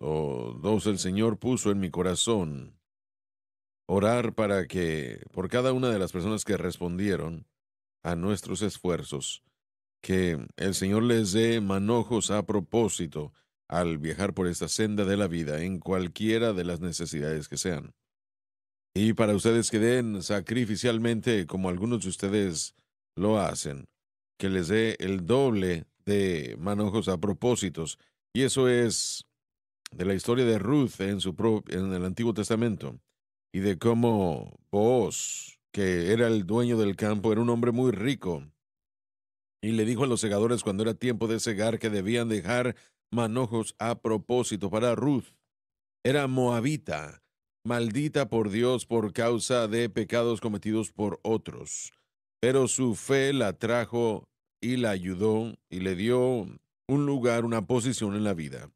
o dos el Señor puso en mi corazón orar para que por cada una de las personas que respondieron a nuestros esfuerzos, que el Señor les dé manojos a propósito al viajar por esta senda de la vida en cualquiera de las necesidades que sean. Y para ustedes que den sacrificialmente, como algunos de ustedes lo hacen, que les dé el doble de manojos a propósitos. Y eso es de la historia de Ruth en, su en el Antiguo Testamento y de cómo Boaz, que era el dueño del campo, era un hombre muy rico y le dijo a los segadores cuando era tiempo de segar que debían dejar manojos a propósito para Ruth. Era moabita, maldita por Dios por causa de pecados cometidos por otros. Pero su fe la trajo y la ayudó y le dio un lugar, una posición en la vida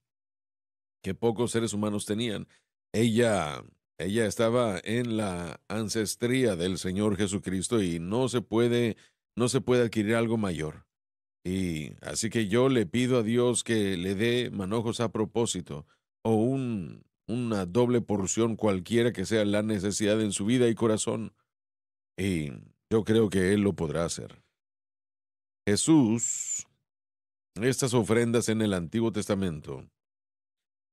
que pocos seres humanos tenían. Ella, ella estaba en la ancestría del Señor Jesucristo y no se puede, no se puede adquirir algo mayor. Y así que yo le pido a Dios que le dé manojos a propósito o un, una doble porción cualquiera que sea la necesidad en su vida y corazón. Y yo creo que Él lo podrá hacer. Jesús, estas ofrendas en el Antiguo Testamento,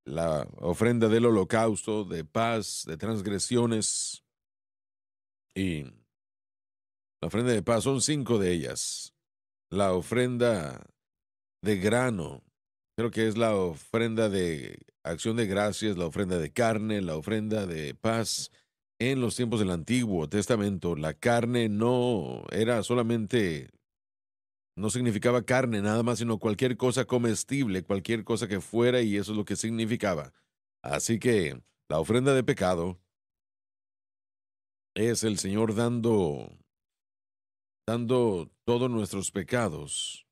la ofrenda del holocausto, de paz, de transgresiones. Y la ofrenda de paz son cinco de ellas. La ofrenda de grano, creo que es la ofrenda de acción de gracias, la ofrenda de carne, la ofrenda de paz. En los tiempos del Antiguo Testamento, la carne no era solamente no significaba carne nada más, sino cualquier cosa comestible, cualquier cosa que fuera, y eso es lo que significaba. Así que la ofrenda de pecado es el Señor dando, dando todos nuestros pecados.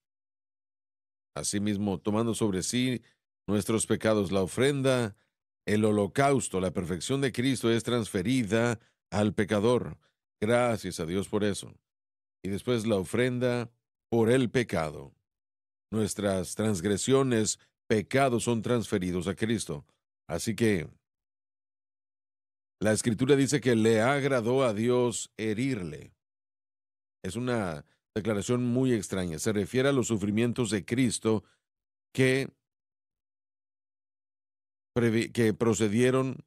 Asimismo, tomando sobre sí nuestros pecados, la ofrenda, el holocausto, la perfección de Cristo es transferida al pecador. Gracias a Dios por eso. Y después la ofrenda por el pecado. Nuestras transgresiones, pecados son transferidos a Cristo. Así que la escritura dice que le agradó a Dios herirle. Es una declaración muy extraña. Se refiere a los sufrimientos de Cristo que, que procedieron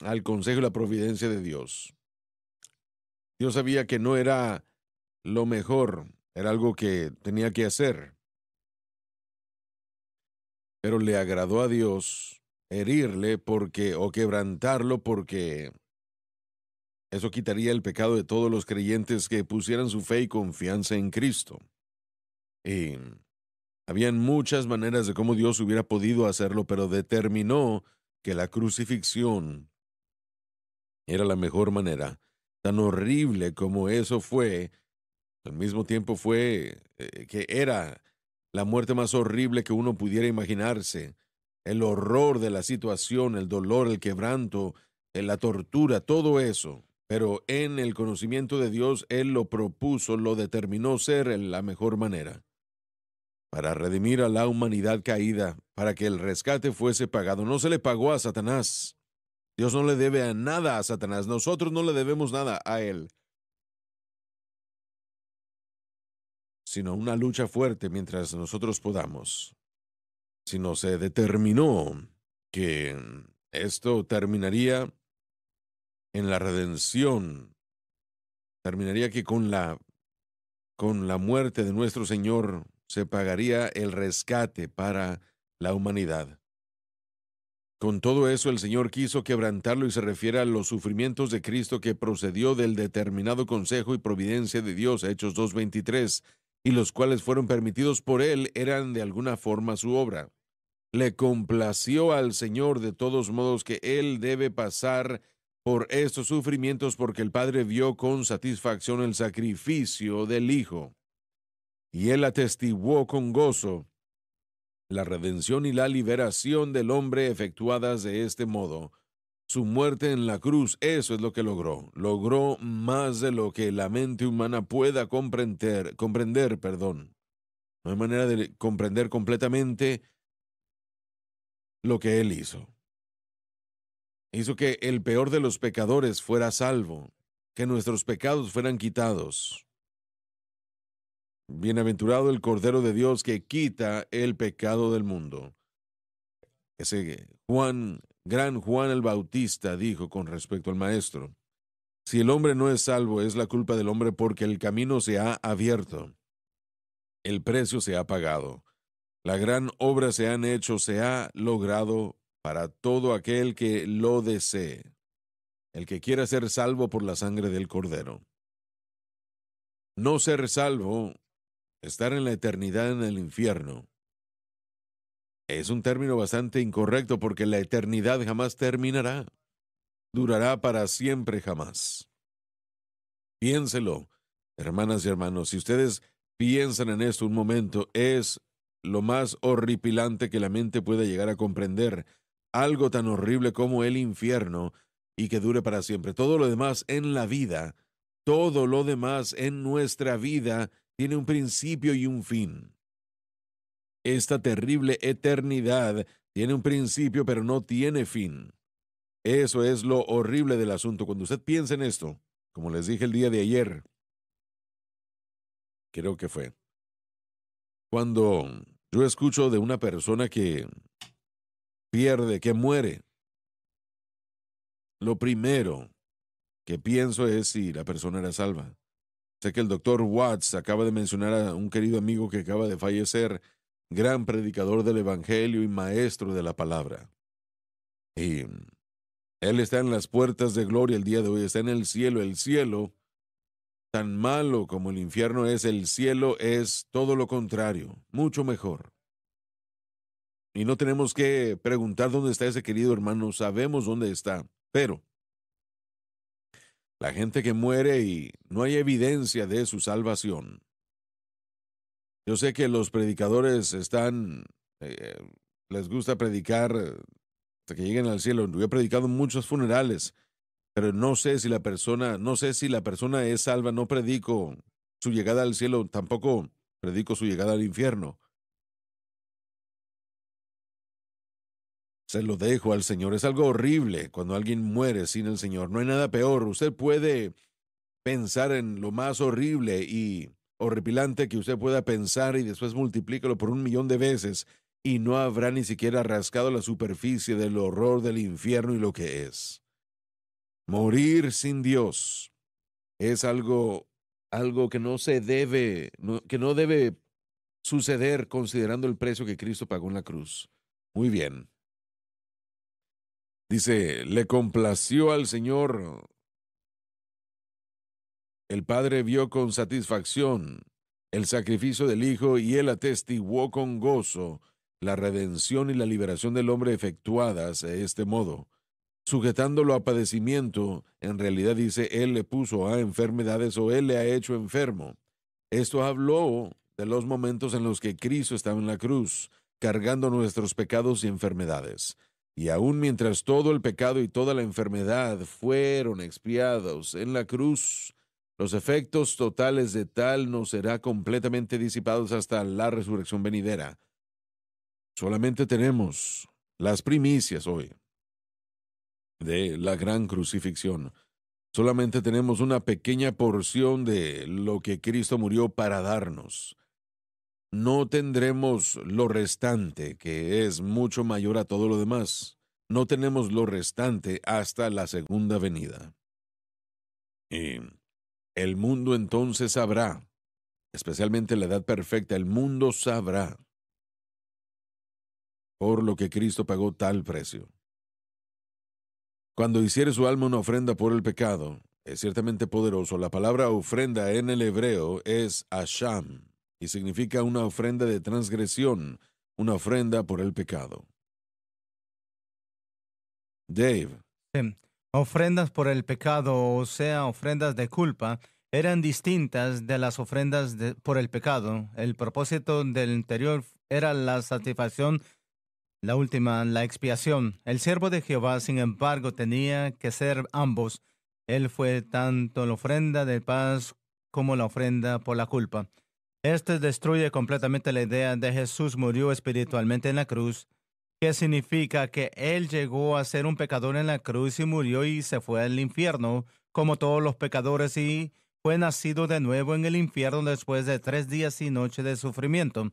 al consejo y la providencia de Dios. Yo sabía que no era lo mejor, era algo que tenía que hacer. Pero le agradó a Dios herirle porque o quebrantarlo porque eso quitaría el pecado de todos los creyentes que pusieran su fe y confianza en Cristo. Y habían muchas maneras de cómo Dios hubiera podido hacerlo, pero determinó que la crucifixión era la mejor manera tan horrible como eso fue, al mismo tiempo fue eh, que era la muerte más horrible que uno pudiera imaginarse. El horror de la situación, el dolor, el quebranto, eh, la tortura, todo eso. Pero en el conocimiento de Dios, Él lo propuso, lo determinó ser en la mejor manera. Para redimir a la humanidad caída, para que el rescate fuese pagado, no se le pagó a Satanás, Dios no le debe a nada a Satanás. Nosotros no le debemos nada a él. Sino una lucha fuerte mientras nosotros podamos. Sino se determinó que esto terminaría en la redención. Terminaría que con la con la muerte de nuestro Señor se pagaría el rescate para la humanidad. Con todo eso, el Señor quiso quebrantarlo y se refiere a los sufrimientos de Cristo que procedió del determinado consejo y providencia de Dios, Hechos 2.23, y los cuales fueron permitidos por él eran de alguna forma su obra. Le complació al Señor de todos modos que él debe pasar por estos sufrimientos porque el Padre vio con satisfacción el sacrificio del Hijo. Y él atestiguó con gozo la redención y la liberación del hombre efectuadas de este modo. Su muerte en la cruz, eso es lo que logró. Logró más de lo que la mente humana pueda comprender, comprender, perdón. No hay manera de comprender completamente lo que él hizo. Hizo que el peor de los pecadores fuera salvo, que nuestros pecados fueran quitados, Bienaventurado el Cordero de Dios que quita el pecado del mundo. Ese Juan, gran Juan el Bautista, dijo con respecto al Maestro, si el hombre no es salvo es la culpa del hombre porque el camino se ha abierto, el precio se ha pagado, la gran obra se han hecho, se ha logrado para todo aquel que lo desee, el que quiera ser salvo por la sangre del Cordero. No ser salvo estar en la eternidad en el infierno. Es un término bastante incorrecto porque la eternidad jamás terminará. Durará para siempre jamás. Piénselo, hermanas y hermanos, si ustedes piensan en esto un momento, es lo más horripilante que la mente pueda llegar a comprender, algo tan horrible como el infierno y que dure para siempre. Todo lo demás en la vida, todo lo demás en nuestra vida tiene un principio y un fin. Esta terrible eternidad tiene un principio pero no tiene fin. Eso es lo horrible del asunto. Cuando usted piensa en esto, como les dije el día de ayer, creo que fue, cuando yo escucho de una persona que pierde, que muere, lo primero que pienso es si la persona era salva. Sé que el doctor Watts acaba de mencionar a un querido amigo que acaba de fallecer, gran predicador del Evangelio y maestro de la palabra. Y él está en las puertas de gloria el día de hoy, está en el cielo. El cielo, tan malo como el infierno es, el cielo es todo lo contrario, mucho mejor. Y no tenemos que preguntar dónde está ese querido hermano, sabemos dónde está, pero la gente que muere y no hay evidencia de su salvación. Yo sé que los predicadores están, eh, les gusta predicar hasta que lleguen al cielo. Yo he predicado muchos funerales, pero no sé si la persona, no sé si la persona es salva. No predico su llegada al cielo, tampoco predico su llegada al infierno. Se lo dejo al Señor. Es algo horrible cuando alguien muere sin el Señor. No hay nada peor. Usted puede pensar en lo más horrible y horripilante que usted pueda pensar y después multiplícalo por un millón de veces y no habrá ni siquiera rascado la superficie del horror del infierno y lo que es. Morir sin Dios es algo algo que no se debe que no debe suceder considerando el precio que Cristo pagó en la cruz. Muy bien. Dice, le complació al Señor. El Padre vio con satisfacción el sacrificio del Hijo y él atestiguó con gozo la redención y la liberación del hombre efectuadas de este modo. Sujetándolo a padecimiento, en realidad dice, Él le puso a enfermedades o Él le ha hecho enfermo. Esto habló de los momentos en los que Cristo estaba en la cruz, cargando nuestros pecados y enfermedades. Y aun mientras todo el pecado y toda la enfermedad fueron expiados en la cruz, los efectos totales de tal no será completamente disipados hasta la resurrección venidera. Solamente tenemos las primicias hoy de la gran crucifixión. Solamente tenemos una pequeña porción de lo que Cristo murió para darnos no tendremos lo restante, que es mucho mayor a todo lo demás. No tenemos lo restante hasta la segunda venida. Y el mundo entonces sabrá, especialmente la edad perfecta, el mundo sabrá por lo que Cristo pagó tal precio. Cuando hiciere su alma una ofrenda por el pecado, es ciertamente poderoso. La palabra ofrenda en el hebreo es asham, y significa una ofrenda de transgresión, una ofrenda por el pecado. Dave. Ofrendas por el pecado, o sea, ofrendas de culpa, eran distintas de las ofrendas por el pecado. El propósito del interior era la satisfacción, la última, la expiación. El siervo de Jehová, sin embargo, tenía que ser ambos. Él fue tanto la ofrenda de paz como la ofrenda por la culpa. Este destruye completamente la idea de Jesús murió espiritualmente en la cruz, que significa que Él llegó a ser un pecador en la cruz y murió y se fue al infierno, como todos los pecadores, y fue nacido de nuevo en el infierno después de tres días y noches de sufrimiento.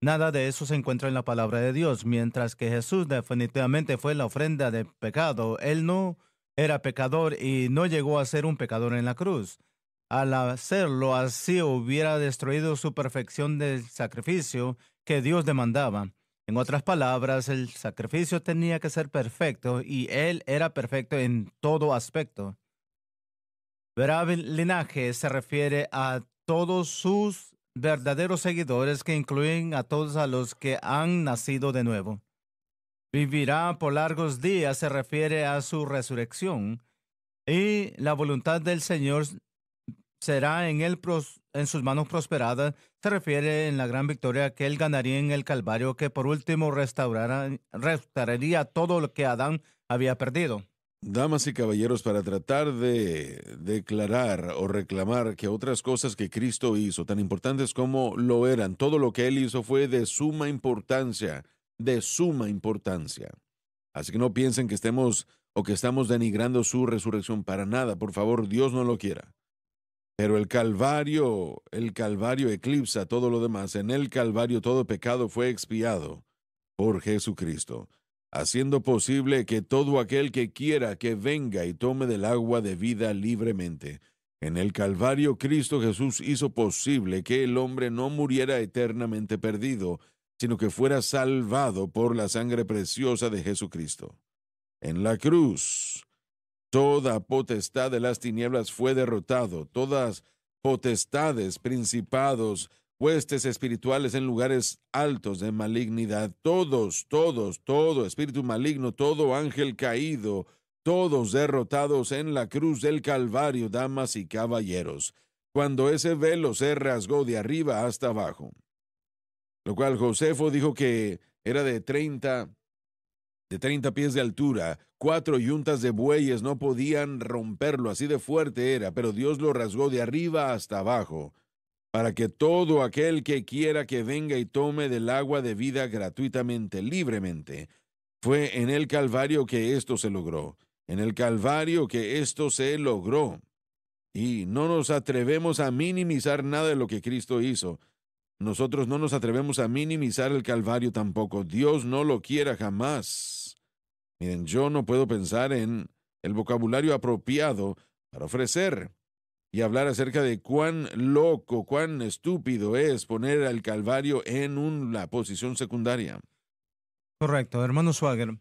Nada de eso se encuentra en la palabra de Dios. Mientras que Jesús definitivamente fue la ofrenda de pecado, Él no era pecador y no llegó a ser un pecador en la cruz. Al hacerlo así hubiera destruido su perfección del sacrificio que Dios demandaba. En otras palabras, el sacrificio tenía que ser perfecto y Él era perfecto en todo aspecto. el linaje se refiere a todos sus verdaderos seguidores que incluyen a todos a los que han nacido de nuevo. Vivirá por largos días se refiere a su resurrección y la voluntad del Señor será en, en sus manos prosperada, se refiere en la gran victoria que él ganaría en el Calvario, que por último restauraría todo lo que Adán había perdido. Damas y caballeros, para tratar de declarar o reclamar que otras cosas que Cristo hizo, tan importantes como lo eran, todo lo que Él hizo fue de suma importancia, de suma importancia. Así que no piensen que estemos o que estamos denigrando su resurrección para nada, por favor, Dios no lo quiera. Pero el Calvario, el Calvario eclipsa todo lo demás. En el Calvario todo pecado fue expiado por Jesucristo, haciendo posible que todo aquel que quiera que venga y tome del agua de vida libremente. En el Calvario Cristo Jesús hizo posible que el hombre no muriera eternamente perdido, sino que fuera salvado por la sangre preciosa de Jesucristo. En la cruz, Toda potestad de las tinieblas fue derrotado, todas potestades, principados, huestes espirituales en lugares altos de malignidad, todos, todos, todo espíritu maligno, todo ángel caído, todos derrotados en la cruz del Calvario, damas y caballeros, cuando ese velo se rasgó de arriba hasta abajo. Lo cual Josefo dijo que era de treinta de 30 pies de altura. Cuatro yuntas de bueyes no podían romperlo, así de fuerte era, pero Dios lo rasgó de arriba hasta abajo, para que todo aquel que quiera que venga y tome del agua de vida gratuitamente, libremente. Fue en el Calvario que esto se logró, en el Calvario que esto se logró. Y no nos atrevemos a minimizar nada de lo que Cristo hizo. Nosotros no nos atrevemos a minimizar el Calvario tampoco. Dios no lo quiera jamás. Miren, yo no puedo pensar en el vocabulario apropiado para ofrecer y hablar acerca de cuán loco, cuán estúpido es poner al Calvario en una posición secundaria. Correcto, hermano Swagger.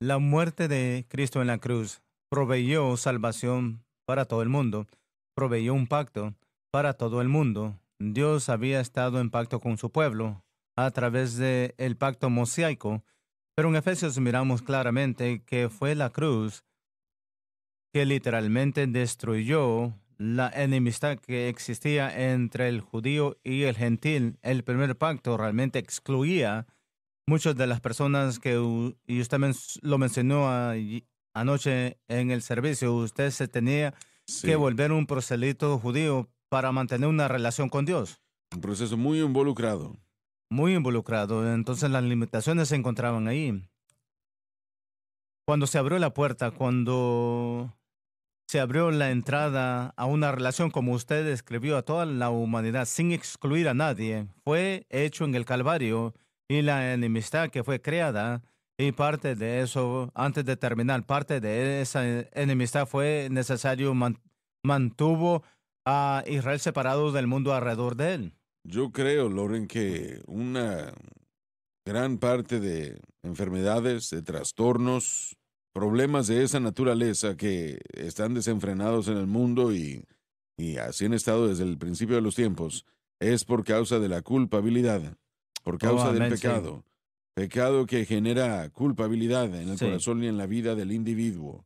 La muerte de Cristo en la cruz proveyó salvación para todo el mundo, proveyó un pacto para todo el mundo. Dios había estado en pacto con su pueblo a través del pacto mosaico pero en Efesios miramos claramente que fue la cruz que literalmente destruyó la enemistad que existía entre el judío y el gentil. El primer pacto realmente excluía muchas de las personas que, y usted lo mencionó anoche en el servicio, usted se tenía que volver un proselito judío para mantener una relación con Dios. Un proceso muy involucrado muy involucrado. Entonces las limitaciones se encontraban ahí. Cuando se abrió la puerta, cuando se abrió la entrada a una relación como usted describió a toda la humanidad sin excluir a nadie, fue hecho en el Calvario y la enemistad que fue creada y parte de eso, antes de terminar, parte de esa enemistad fue necesario, mantuvo a Israel separado del mundo alrededor de él. Yo creo, Loren, que una gran parte de enfermedades, de trastornos, problemas de esa naturaleza que están desenfrenados en el mundo y, así han estado desde el principio de los tiempos, es por causa de la culpabilidad, por causa del pecado. Pecado que genera culpabilidad en el corazón y en la vida del individuo.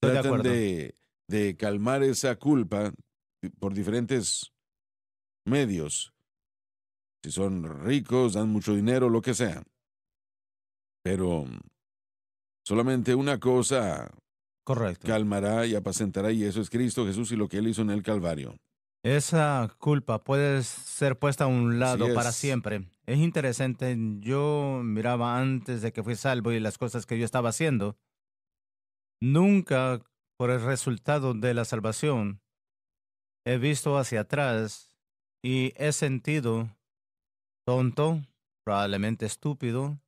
Tratan de calmar esa culpa eh, por diferentes medios si son ricos, dan mucho dinero, lo que sea. Pero solamente una cosa calmará y apacentará, y eso es Cristo Jesús y lo que Él hizo en el Calvario. Esa culpa puede ser puesta a un lado para siempre. Es interesante, yo miraba antes de que fui salvo y las cosas que yo estaba haciendo, nunca por el resultado de la salvación he visto hacia atrás y he sentido tonto, probablemente estúpido,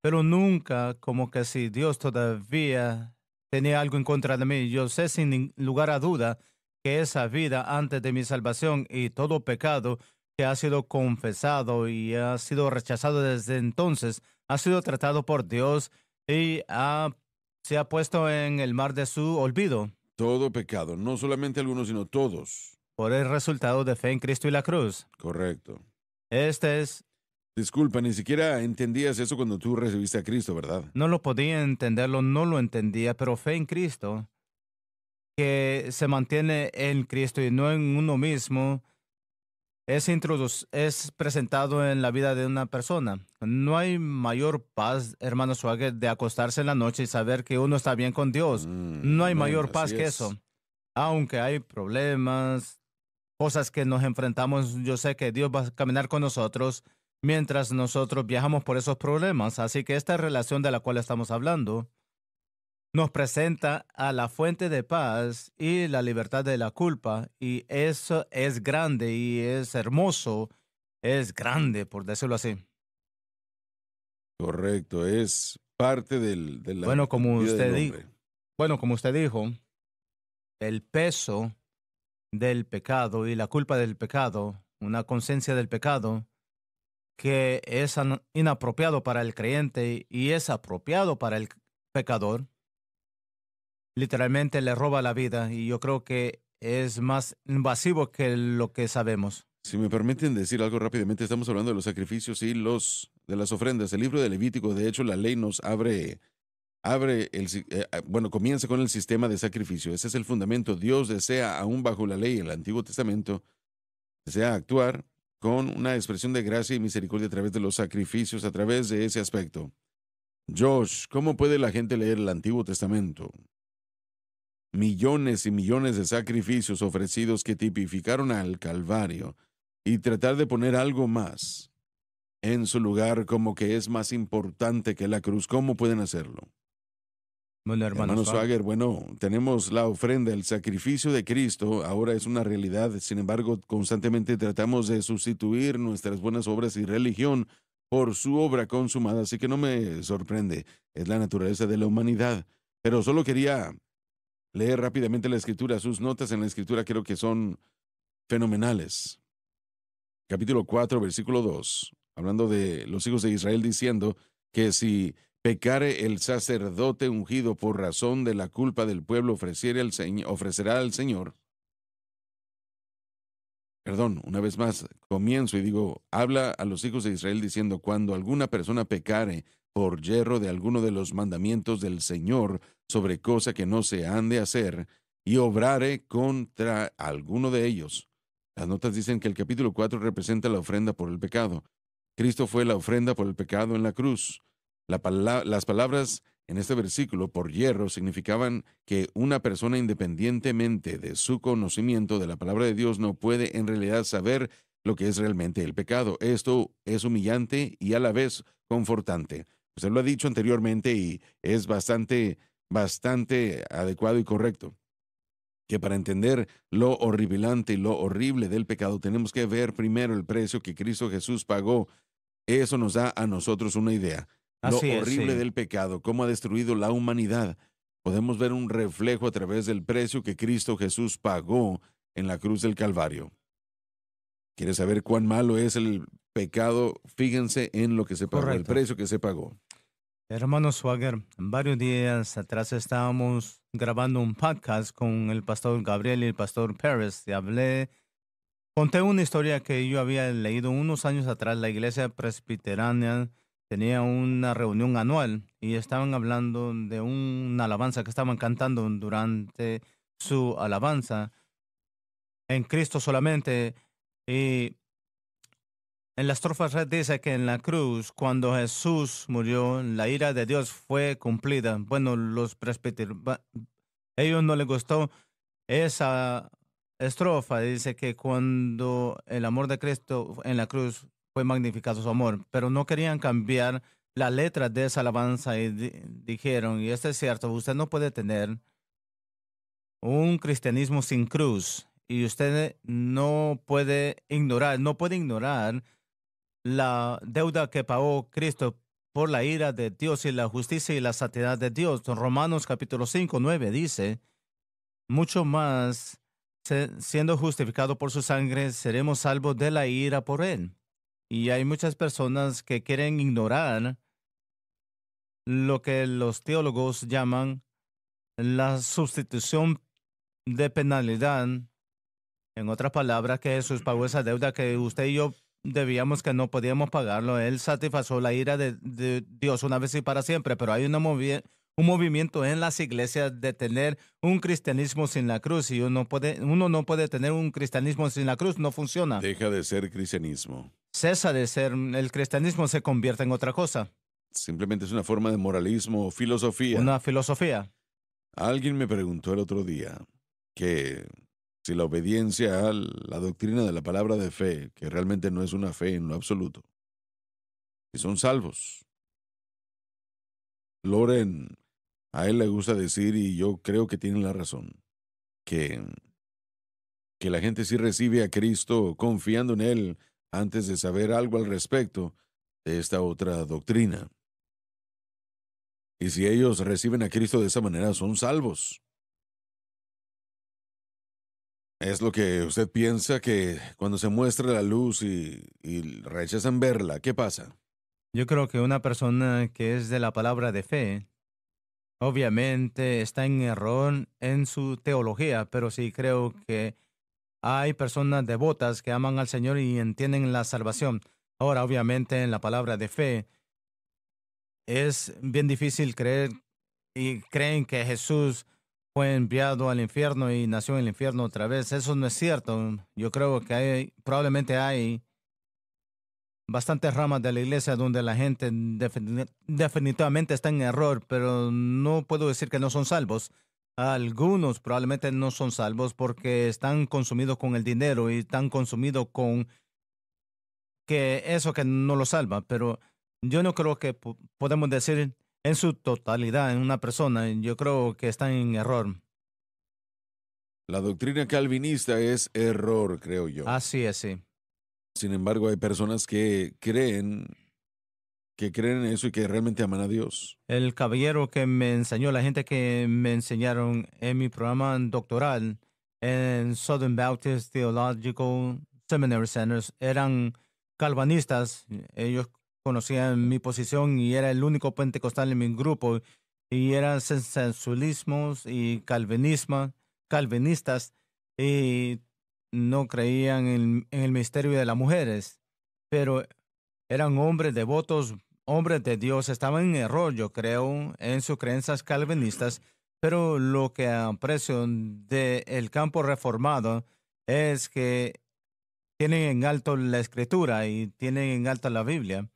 pero nunca como que si Dios todavía tenía algo en contra de mí. Yo sé sin lugar a duda que esa vida antes de mi salvación y todo pecado que ha sido confesado y ha sido rechazado desde entonces, ha sido tratado por Dios y ha, se ha puesto en el mar de su olvido. Todo pecado, no solamente algunos, sino todos. Por el resultado de fe en Cristo y la cruz. Correcto. Este es Disculpa, ni siquiera entendías eso cuando tú recibiste a Cristo, ¿verdad? No lo podía entenderlo, no lo entendía, pero fe en Cristo, que se mantiene en Cristo y no en uno mismo, es, presentado en la vida de una persona. No hay mayor paz, hermano Suárez, de acostarse en la noche y saber que uno está bien con Dios. Mm, no hay mayor paz que eso. Aunque hay problemas, cosas que nos enfrentamos, yo sé que Dios va a caminar con nosotros mientras nosotros viajamos por esos problemas. Así que esta relación de la cual estamos hablando nos presenta a la fuente de paz y la libertad de la culpa, y eso es grande y es hermoso, es grande, por decirlo así. Correcto, es parte del, de la bueno, como usted dijo. bueno, como usted dijo, el peso del pecado y la culpa del pecado, una conciencia del pecado, que es inapropiado para el creyente y es apropiado para el pecador, literalmente le roba la vida y yo creo que es más invasivo que lo que sabemos. Si me permiten decir algo rápidamente, estamos hablando de los sacrificios y los de las ofrendas. El libro de Levítico, de hecho, la ley nos abre abre el eh, ah, bueno, comienza con el sistema de sacrificio. Ese es el fundamento. Dios desea aún bajo la ley, el Antiguo Testamento, desea actuar con una expresión de gracia y misericordia a través de los sacrificios, a través de ese aspecto. Josh, ¿cómo puede la gente leer el Antiguo Testamento? Millones y millones de sacrificios ofrecidos que tipificaron al Calvario y tratar de poner algo más en su lugar como que es más importante que la cruz. ¿Cómo pueden hacerlo? Bueno, hermano, bueno, tenemos la ofrenda, el sacrificio de Cristo, ahora es una realidad, sin embargo, constantemente tratamos de sustituir nuestras buenas obras y religión por su obra consumada, así que no me sorprende, es la naturaleza de la humanidad, pero solo quería leer rápidamente la escritura, sus notas en la escritura creo que son fenomenales. Capítulo 4, versículo 2, hablando de los hijos de Israel diciendo que si pecare el sacerdote ungido por razón de la culpa del pueblo, ofrecerá al Señor. Perdón, una vez más, comienzo y digo, habla a los hijos de Israel diciendo, cuando alguna persona pecare por yerro de alguno de los mandamientos del Señor sobre cosa que no se han de hacer, y obrare contra alguno de ellos. Las notas dicen que el capítulo 4 representa la ofrenda por el pecado. Cristo fue la ofrenda por el pecado en la cruz las palabras en este versículo por hierro significaban que una persona independientemente de su conocimiento de la palabra de Dios no puede en realidad saber lo que es realmente el pecado. Esto es humillante y a la vez confortante. Pues se lo ha dicho anteriormente y es bastante, bastante adecuado y correcto. Que para entender lo horribilante y lo horrible del pecado tenemos que ver primero el precio que Cristo Jesús pagó. Eso nos da a nosotros una idea lo horrible del pecado, cómo ha destruido la humanidad. Podemos ver un reflejo a través del precio que Cristo Jesús pagó en la cruz del Calvario. ¿Quieres saber cuán malo es el pecado? Fíjense en lo que se pagó, el precio que se pagó. Hermano Swagger, varios días atrás estábamos grabando un podcast con el pastor Gabriel y el pastor Pérez y hablé Conté una historia que yo había leído unos años atrás. La iglesia Presbiteriana tenía una reunión anual y estaban hablando de una alabanza que estaban cantando durante su alabanza en Cristo solamente. Y en la estrofa red dice que en la cruz, cuando Jesús murió, la ira de Dios fue cumplida. Bueno, los presbíteros, ellos no les gustó esa estrofa. Dice que cuando el amor de Cristo en la cruz fue magnificado su amor, pero no querían cambiar la letra de esa alabanza y dijeron, y esto es cierto, usted no puede tener un cristianismo sin cruz y usted no puede ignorar, no puede ignorar la deuda que pagó Cristo por la ira de Dios y la justicia y la santidad de Dios. Romanos capítulo 5, 9 dice, mucho más siendo justificado por su sangre, seremos salvos de la ira por él. Y hay muchas personas que quieren ignorar lo que los teólogos llaman la sustitución de penalidad. En otras palabras, que Jesús pagó esa deuda que usted y yo debíamos que no podíamos pagarlo. Él satisfazó la ira de, Dios una vez y para siempre, pero hay un movimiento en las iglesias de tener un cristianismo sin la cruz y uno, uno no puede tener un cristianismo sin la cruz, no funciona. Deja de ser cristianismo cesa de ser el cristianismo, se convierte en otra cosa. Simplemente es una forma de moralismo o filosofía. Una filosofía. Alguien me preguntó el otro día que si la obediencia a la doctrina de la palabra de fe, que realmente no es una fe en lo absoluto, si son salvos. Loren, a él le gusta decir, y yo creo que tiene la razón, que, que la gente sí recibe a Cristo confiando en Él antes de saber algo al respecto de esta otra doctrina. Y si ellos reciben a Cristo de esa manera, son salvos. ¿Es lo que usted piensa que cuando se muestra la luz y, rechazan verla, qué pasa? Yo creo que una persona que es de la palabra de fe, obviamente está en error en su teología, pero sí creo que hay personas devotas que aman al Señor y entienden la salvación. Ahora, obviamente, en la palabra de fe, es bien difícil creer y creen que Jesús fue enviado al infierno y nació en el infierno otra vez. Eso no es cierto. Yo creo que probablemente hay bastantes ramas de la iglesia donde la gente definitivamente está en error, pero no puedo decir que no son salvos. Algunos probablemente no son salvos porque están consumidos con el dinero y están consumidos con que eso que no lo salva, pero yo no creo que podemos decir en su totalidad en una persona, yo creo que están en error. La doctrina calvinista es error, creo yo. Así es, sí. Sin embargo, hay personas que creen que creen en eso y que realmente aman a Dios. El caballero que me enseñó, la gente que me enseñaron en mi programa doctoral en Southern Baptist Theological Seminary Centers, eran calvanistas. Ellos conocían mi posición y era el único pentecostal en mi grupo. Y eran sensualismos y calvinismo, calvinistas y no creían en el misterio de las mujeres. Pero eran hombres devotos hombres de Dios estaban en error, yo creo, en sus creencias calvinistas, pero lo que aprecio del campo reformado es que tienen en alto la escritura y tienen en alto la Biblia.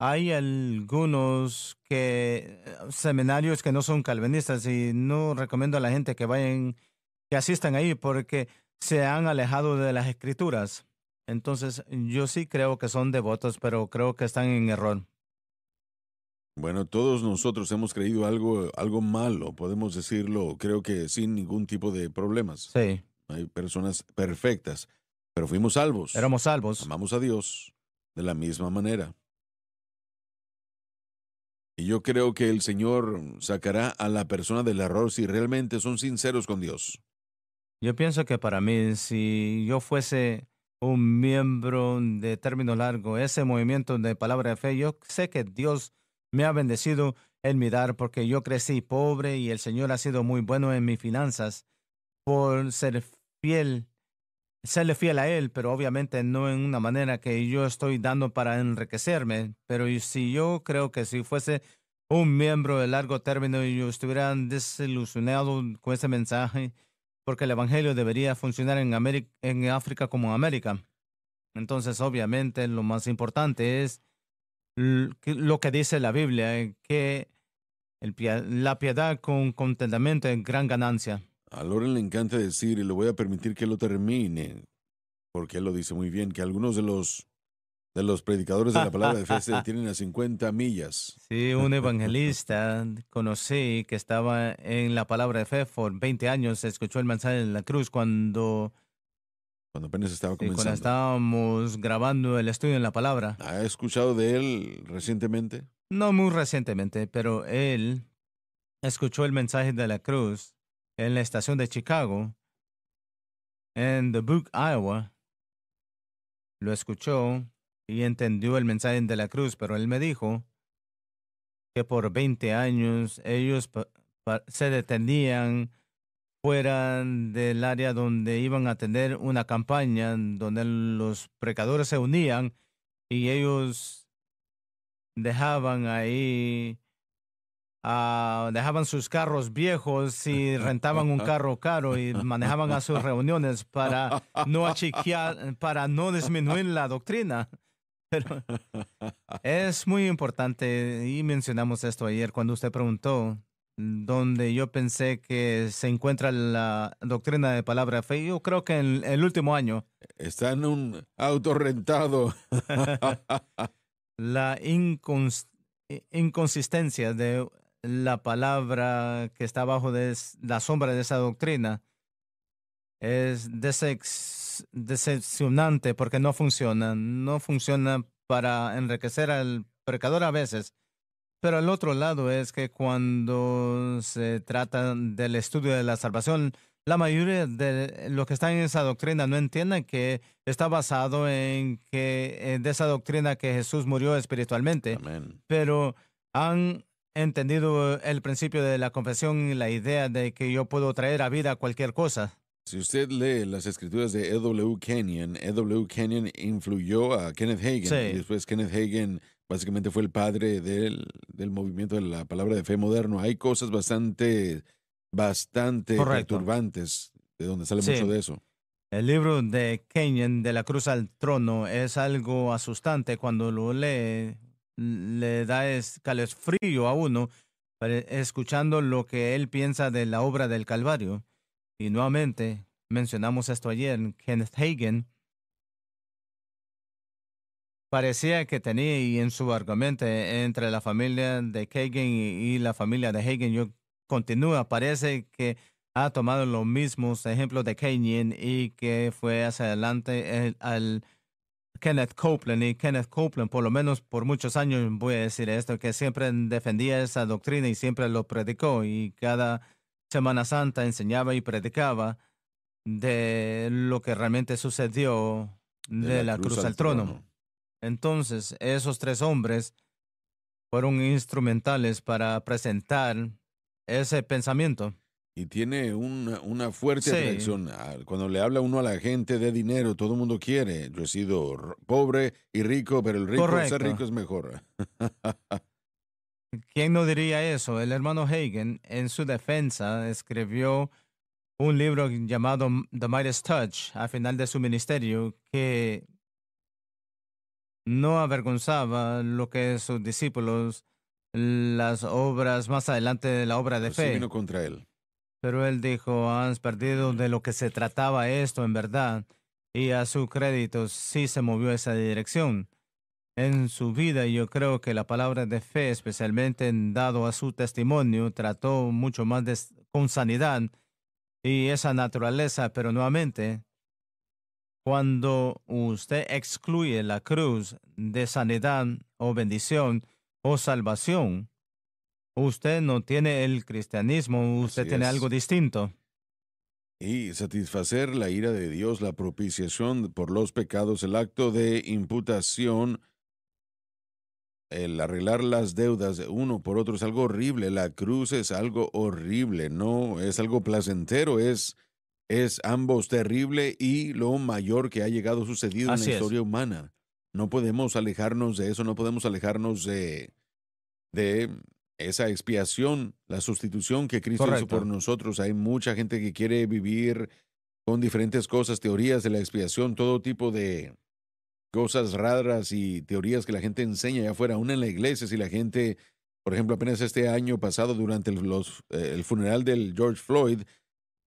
Hay algunos que seminarios que no son calvinistas y no recomiendo a la gente que vayan, que asistan ahí porque se han alejado de las escrituras. Entonces, yo sí creo que son devotos, pero creo que están en error. Bueno, todos nosotros hemos creído algo, algo malo, podemos decirlo, creo que sin ningún tipo de problemas. Sí. Hay personas perfectas, pero fuimos salvos. Éramos salvos. Amamos a Dios de la misma manera. Y yo creo que el Señor sacará a la persona del error si realmente son sinceros con Dios. Yo pienso que para mí, si yo fuese un miembro de término largo, ese movimiento de palabra de fe. Yo sé que Dios me ha bendecido en mi dar porque yo crecí pobre y el Señor ha sido muy bueno en mis finanzas por ser fiel, serle fiel a Él, pero obviamente no en una manera que yo estoy dando para enriquecerme. Pero si yo creo que si fuese un miembro de largo término y yo estuviera desilusionado con ese mensaje, porque el Evangelio debería funcionar en, en África como en América. Entonces, obviamente, lo más importante es lo que dice la Biblia, eh, que la piedad con contentamiento es gran ganancia. A Loren le encanta decir, y le voy a permitir que lo termine, porque él lo dice muy bien, que algunos de los de los predicadores de la palabra de fe se detienen a 50 millas. Sí, un evangelista conocí que estaba en la palabra de fe por 20 años, escuchó el mensaje en la cruz cuando... Cuando apenas estaba comenzando. cuando estábamos grabando el estudio en la palabra. ¿Ha escuchado de él recientemente? No muy recientemente, pero él escuchó el mensaje de la cruz en la estación de Chicago, en The Iowa. Lo escuchó y entendió el mensaje de la cruz, pero él me dijo que por 20 años ellos se detenían fuera del área donde iban a tener una campaña, donde los precadores se unían y ellos dejaban ahí, dejaban sus carros viejos y rentaban un carro caro y manejaban a sus reuniones para no achiquear, para no disminuir la doctrina. es muy importante y mencionamos esto ayer cuando usted preguntó donde yo pensé que se encuentra la doctrina de palabra fe. Yo creo que en el último año. Está en un auto rentado. la inconsistencia de la palabra que está bajo de la sombra de esa doctrina es sex decepcionante porque no funciona. No funciona para enriquecer al pecador a veces. Pero al otro lado es que cuando se trata del estudio de la salvación, la mayoría de los que están en esa doctrina no entienden que está basado en que de esa doctrina que Jesús murió espiritualmente. Pero han entendido el principio de la confesión y la idea de que yo puedo traer a vida cualquier cosa. Si usted lee las escrituras de E.W. Kenyon, E.W. Kenyon influyó a Kenneth Hagin. Y después Kenneth Hagin básicamente fue el padre del, del, movimiento de la palabra de fe moderno. Hay cosas bastante, bastante perturbantes de donde sale mucho de eso. El libro de Kenyon, De la Cruz al Trono, es algo asustante cuando lo lee. Le da frío a uno eh, escuchando lo que él piensa de la obra del Calvario. Y nuevamente, mencionamos esto ayer, Kenneth Hagen, parecía que tenía en su argumento entre la familia de Kagan y, la familia de Hagen, yo continúa, parece que ha tomado los mismos ejemplos de Kenyon y que fue hacia adelante al Kenneth Copeland y Kenneth Copeland, por lo menos por muchos años voy a decir esto, que siempre defendía esa doctrina y siempre lo predicó y cada Semana Santa enseñaba y predicaba de lo que realmente sucedió de, la, cruz, al, trono. Entonces, esos tres hombres fueron instrumentales para presentar ese pensamiento. Y tiene una, una fuerte sí. Ah, cuando le habla uno a la gente de dinero, todo el mundo quiere. Yo he sido pobre y rico, pero el rico, ser rico es mejor. ¿Quién no diría eso? El hermano Hagen, en su defensa, escribió un libro llamado The Midas Touch a final de su ministerio que no avergonzaba lo que sus discípulos, las obras más adelante de la obra de fe. Pero él dijo, has perdido de lo que se trataba esto en verdad, y a su crédito sí se movió esa dirección en su vida yo creo que la palabra de fe, especialmente en dado a su testimonio, trató mucho más con sanidad y esa naturaleza, pero nuevamente, cuando usted excluye la cruz de sanidad o bendición o salvación, usted no tiene el cristianismo, usted tiene algo distinto. Y satisfacer la ira de Dios, la propiciación por los pecados, el acto de imputación, el arreglar las deudas de uno por otro es algo horrible. La cruz es algo horrible, no es algo placentero, es, es ambos terrible y lo mayor que ha llegado sucedido en la historia humana. No podemos alejarnos de eso, no podemos alejarnos de, de esa expiación, la sustitución que Cristo hizo por nosotros. Hay mucha gente que quiere vivir con diferentes cosas, teorías de la expiación, todo tipo de, cosas raras y teorías que la gente enseña allá afuera, aún en la iglesia, si la gente, por ejemplo, apenas este año pasado durante los, eh, el funeral del George Floyd,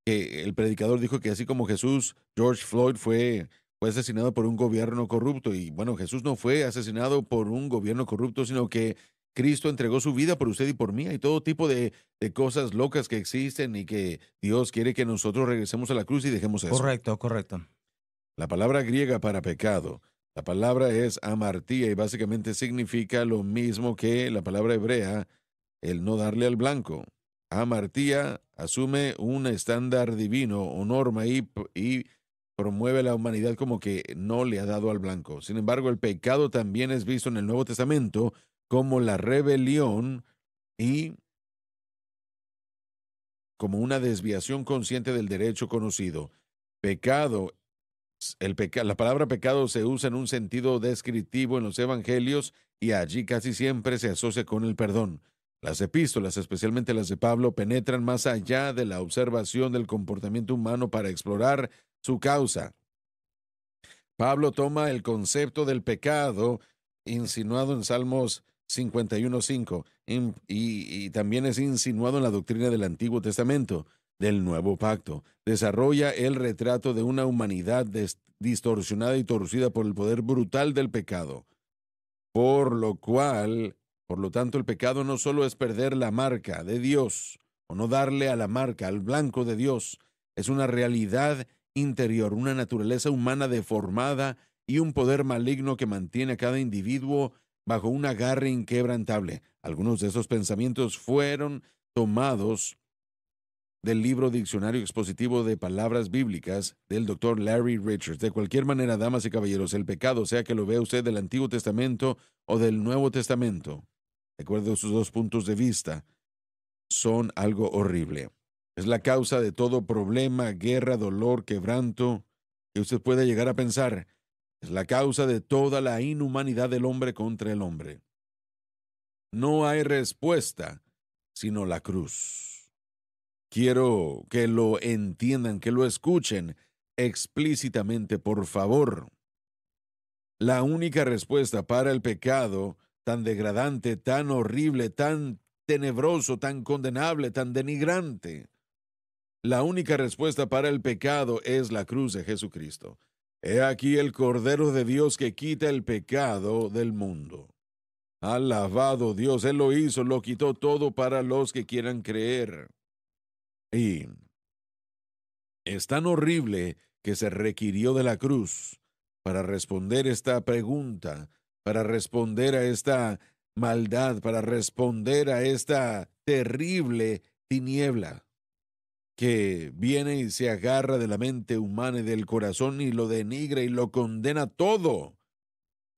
que el predicador dijo que así como Jesús, George Floyd fue, fue asesinado por un gobierno corrupto. Y bueno, Jesús no fue asesinado por un gobierno corrupto, sino que Cristo entregó su vida por usted y por mí. Hay todo tipo de, de, cosas locas que existen y que Dios quiere que nosotros regresemos a la cruz y dejemos eso. Correcto, correcto. La palabra griega para pecado la palabra es amartía y básicamente significa lo mismo que la palabra hebrea, el no darle al blanco. Amartía asume un estándar divino o norma y, promueve la humanidad como que no le ha dado al blanco. Sin embargo, el pecado también es visto en el Nuevo Testamento como la rebelión y como una desviación consciente del derecho conocido. Pecado la palabra pecado se usa en un sentido descriptivo en los evangelios y allí casi siempre se asocia con el perdón. Las epístolas, especialmente las de Pablo, penetran más allá de la observación del comportamiento humano para explorar su causa. Pablo toma el concepto del pecado insinuado en Salmos 51.5 y también es insinuado en la doctrina del Antiguo Testamento del nuevo pacto. Desarrolla el retrato de una humanidad distorsionada y torcida por el poder brutal del pecado. Por lo cual, por lo tanto, el pecado no solo es perder la marca de Dios, o no darle a la marca, al blanco de Dios, es una realidad interior, una naturaleza humana deformada y un poder maligno que mantiene a cada individuo bajo un agarre inquebrantable. Algunos de esos pensamientos fueron tomados del libro Diccionario Expositivo de Palabras Bíblicas del doctor Larry Richards. De cualquier manera, damas y caballeros, el pecado, sea que lo vea usted del Antiguo Testamento o del Nuevo Testamento, de acuerdo a sus dos puntos de vista, son algo horrible. Es la causa de todo problema, guerra, dolor, quebranto que usted pueda llegar a pensar. Es la causa de toda la inhumanidad del hombre contra el hombre. No hay respuesta sino la cruz. Quiero que lo entiendan, que lo escuchen explícitamente, por favor. La única respuesta para el pecado tan degradante, tan horrible, tan tenebroso, tan condenable, tan denigrante. La única respuesta para el pecado es la cruz de Jesucristo. He aquí el Cordero de Dios que quita el pecado del mundo. Alabado Dios, Él lo hizo, lo quitó todo para los que quieran creer. Y es tan horrible que se requirió de la cruz para responder esta pregunta, para responder a esta maldad, para responder a esta terrible tiniebla que viene y se agarra de la mente humana y del corazón y lo denigra y lo condena todo.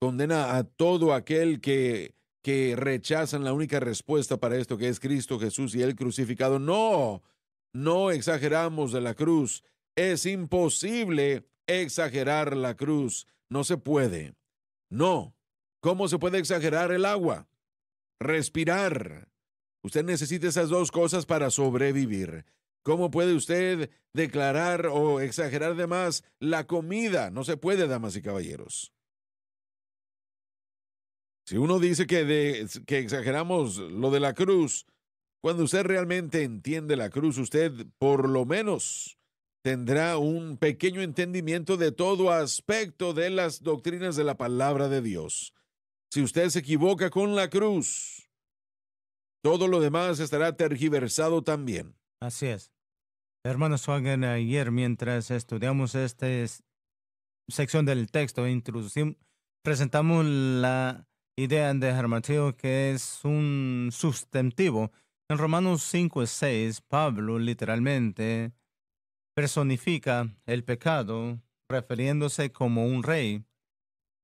Condena a todo aquel que, que rechazan la única respuesta para esto que es Cristo Jesús y Él crucificado. No, no exageramos de la cruz. Es imposible exagerar la cruz. No se puede. No. ¿Cómo se puede exagerar el agua? Respirar. Usted necesita esas dos cosas para sobrevivir. ¿Cómo puede usted declarar o exagerar de más la comida? No se puede, damas y caballeros. Si uno dice que, que exageramos lo de la cruz, cuando usted realmente entiende la cruz, usted por lo menos tendrá un pequeño entendimiento de todo aspecto de las doctrinas de la palabra de Dios. Si usted se equivoca con la cruz, todo lo demás estará tergiversado también. Así es. Hermanos, ayer mientras estudiamos esta sección del texto, introducimos, presentamos la idea de Hermateo, que es un sustantivo en Romanos 5 6, Pablo literalmente personifica el pecado refiriéndose como un rey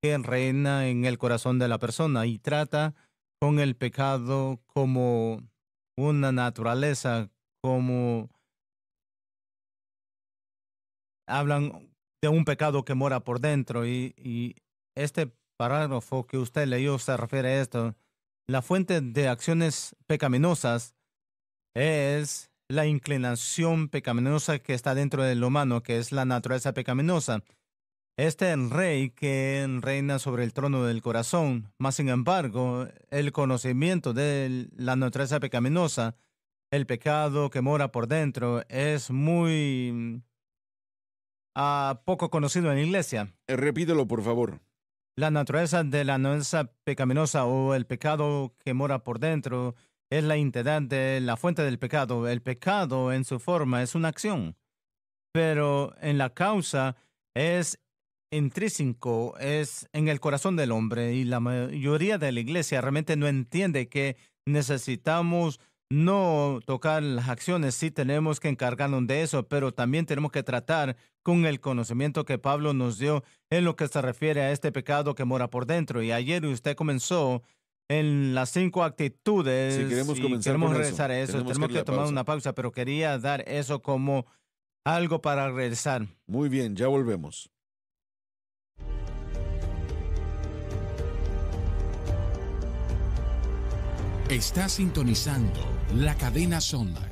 que reina en el corazón de la persona y trata con el pecado como una naturaleza, como hablan de un pecado que mora por dentro y, y este parágrafo que usted leyó se refiere a esto. La fuente de acciones pecaminosas es la inclinación pecaminosa que está dentro del humano, que es la naturaleza pecaminosa. Este el rey que reina sobre el trono del corazón, Mas sin embargo, el conocimiento de la naturaleza pecaminosa, el pecado que mora por dentro, es muy mm, ah, poco conocido en la iglesia. Eh, repítelo, por favor. La naturaleza de la naturaleza pecaminosa o el pecado que mora por dentro es la entidad de la fuente del pecado. El pecado en su forma es una acción, pero en la causa es intrínseco, es en el corazón del hombre y la mayoría de la iglesia realmente no entiende que necesitamos no tocar las acciones, sí tenemos que encargarnos de eso, pero también tenemos que tratar con el conocimiento que Pablo nos dio en lo que se refiere a este pecado que mora por dentro. Y ayer usted comenzó en las cinco actitudes. Si queremos comenzar regresar a eso, tenemos, que, tomar una pausa, pero quería dar eso como algo para regresar. Muy bien, ya volvemos. Está sintonizando la cadena Sonda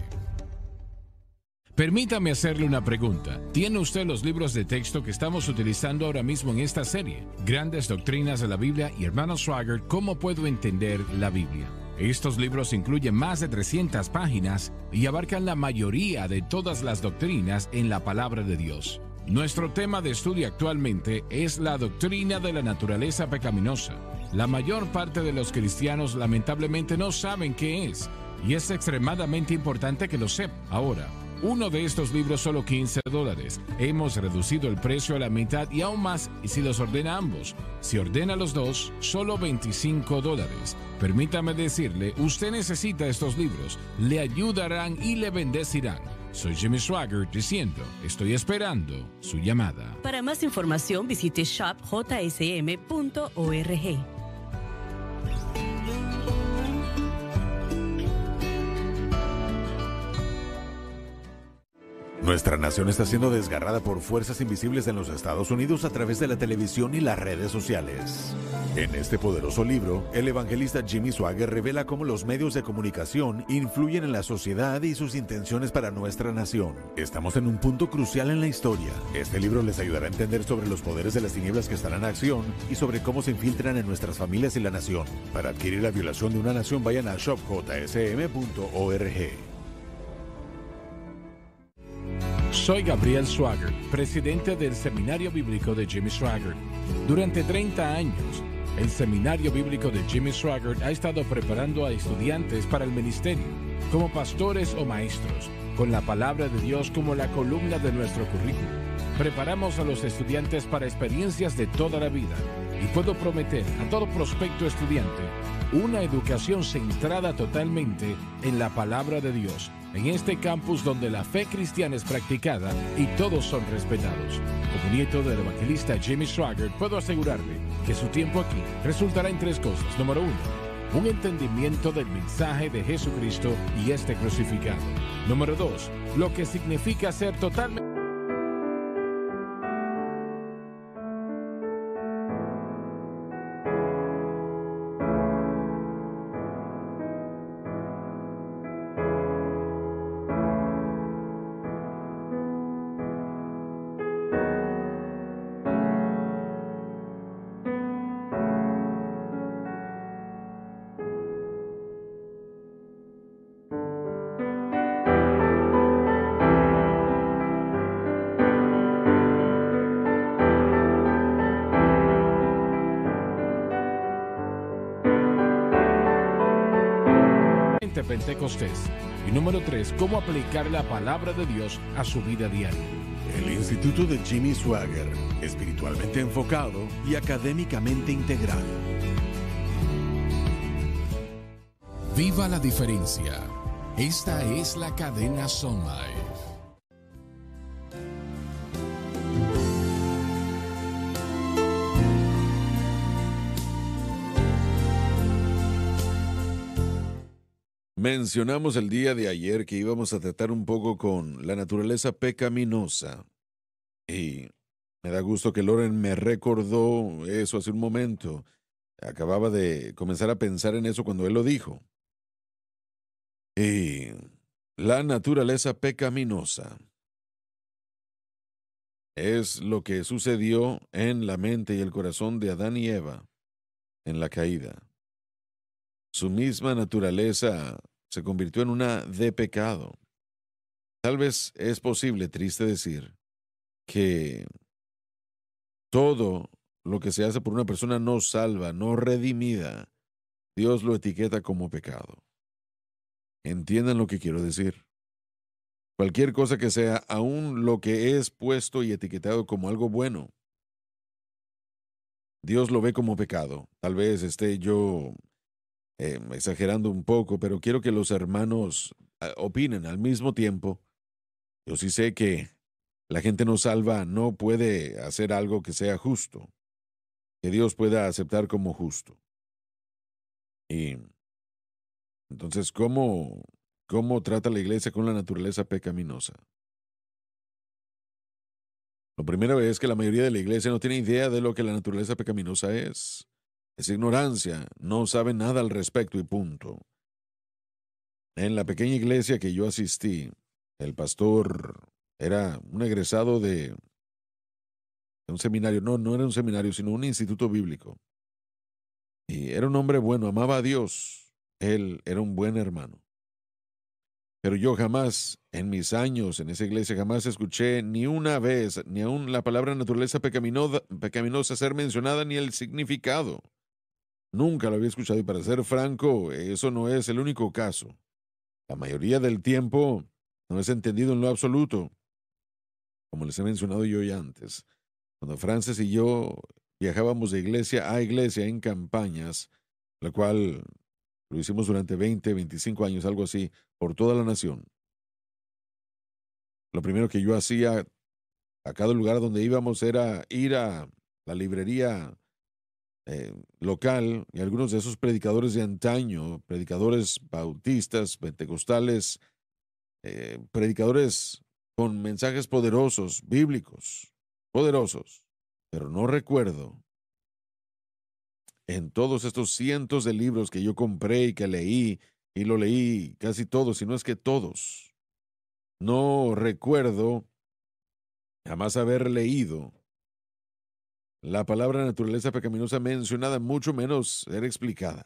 Permítame hacerle una pregunta. ¿Tiene usted los libros de texto que estamos utilizando ahora mismo en esta serie? Grandes Doctrinas de la Biblia y Hermano Swagger, ¿cómo puedo entender la Biblia? Estos libros incluyen más de 300 páginas y abarcan la mayoría de todas las doctrinas en la palabra de Dios. Nuestro tema de estudio actualmente es la doctrina de la naturaleza pecaminosa. La mayor parte de los cristianos lamentablemente no saben qué es y es extremadamente importante que lo sepan. Ahora, uno de estos libros solo 15 dólares. Hemos reducido el precio a la mitad y aún más Y si los ordena ambos. Si ordena los dos, solo 25 dólares. Permítame decirle, usted necesita estos libros. Le ayudarán y le bendecirán. Soy Jimmy Swagger diciendo, estoy esperando su llamada. Para más información visite shopjsm.org. Nuestra nación está siendo desgarrada por fuerzas invisibles en los Estados Unidos a través de la televisión y las redes sociales. En este poderoso libro, el evangelista Jimmy Swagger revela cómo los medios de comunicación influyen en la sociedad y sus intenciones para nuestra nación. Estamos en un punto crucial en la historia. Este libro les ayudará a entender sobre los poderes de las tinieblas que están en acción y sobre cómo se infiltran en nuestras familias y la nación. Para adquirir la violación de una nación, vayan a shopjsm.org. Soy Gabriel Swagger, presidente del Seminario Bíblico de Jimmy Swagger. Durante 30 años, el Seminario Bíblico de Jimmy Swagger ha estado preparando a estudiantes para el ministerio, como pastores o maestros, con la palabra de Dios como la columna de nuestro currículum. Preparamos a los estudiantes para experiencias de toda la vida y puedo prometer a todo prospecto estudiante una educación centrada totalmente en la palabra de Dios en este campus donde la fe cristiana es practicada y todos son respetados. Como nieto del evangelista Jimmy Swaggart, puedo asegurarle que su tiempo aquí resultará en tres cosas. Número uno, un entendimiento del mensaje de Jesucristo y este crucificado. Número dos, lo que significa ser totalmente... Pentecostés. Y número 3, cómo aplicar la palabra de Dios a su vida diaria. El Instituto de Jimmy Swagger, espiritualmente enfocado y académicamente integral. Viva la diferencia. Esta es la cadena SOMAI. Mencionamos el día de ayer que íbamos a tratar un poco con la naturaleza pecaminosa. Y me da gusto que Loren me recordó eso hace un momento. Acababa de comenzar a pensar en eso cuando él lo dijo. Y la naturaleza pecaminosa es lo que sucedió en la mente y el corazón de Adán y Eva en la caída. Su misma naturaleza se convirtió en una de pecado. Tal vez es posible, triste decir, que todo lo que se hace por una persona no salva, no redimida, Dios lo etiqueta como pecado. Entiendan lo que quiero decir. Cualquier cosa que sea, aún lo que es puesto y etiquetado como algo bueno, Dios lo ve como pecado. Tal vez esté yo eh, exagerando un poco, pero quiero que los hermanos eh, opinen al mismo tiempo. Yo sí sé que la gente no salva no puede hacer algo que sea justo, que Dios pueda aceptar como justo. Y entonces, ¿cómo, cómo trata la iglesia con la naturaleza pecaminosa? Lo primero es que la mayoría de la iglesia no tiene idea de lo que la naturaleza pecaminosa es. Es ignorancia, no sabe nada al respecto y punto. En la pequeña iglesia que yo asistí, el pastor era un egresado de, un seminario, no, no era un seminario, sino un instituto bíblico. Y era un hombre bueno, amaba a Dios, él era un buen hermano. Pero yo jamás, en mis años en esa iglesia, jamás escuché ni una vez, ni aún la palabra naturaleza pecaminosa ser mencionada, ni el significado. Nunca lo había escuchado y para ser franco, eso no es el único caso. La mayoría del tiempo no es entendido en lo absoluto. Como les he mencionado yo ya antes, cuando Frances y yo viajábamos de iglesia a iglesia en campañas, lo cual lo hicimos durante 20, 25 años, algo así, por toda la nación. Lo primero que yo hacía a cada lugar donde íbamos era ir a la librería eh, local y algunos de esos predicadores de antaño, predicadores bautistas, pentecostales, eh, predicadores con mensajes poderosos, bíblicos, poderosos, pero no recuerdo en todos estos cientos de libros que yo compré y que leí, y lo leí casi todos, si no es que todos, no recuerdo jamás haber leído la palabra naturaleza pecaminosa mencionada, mucho menos era explicada.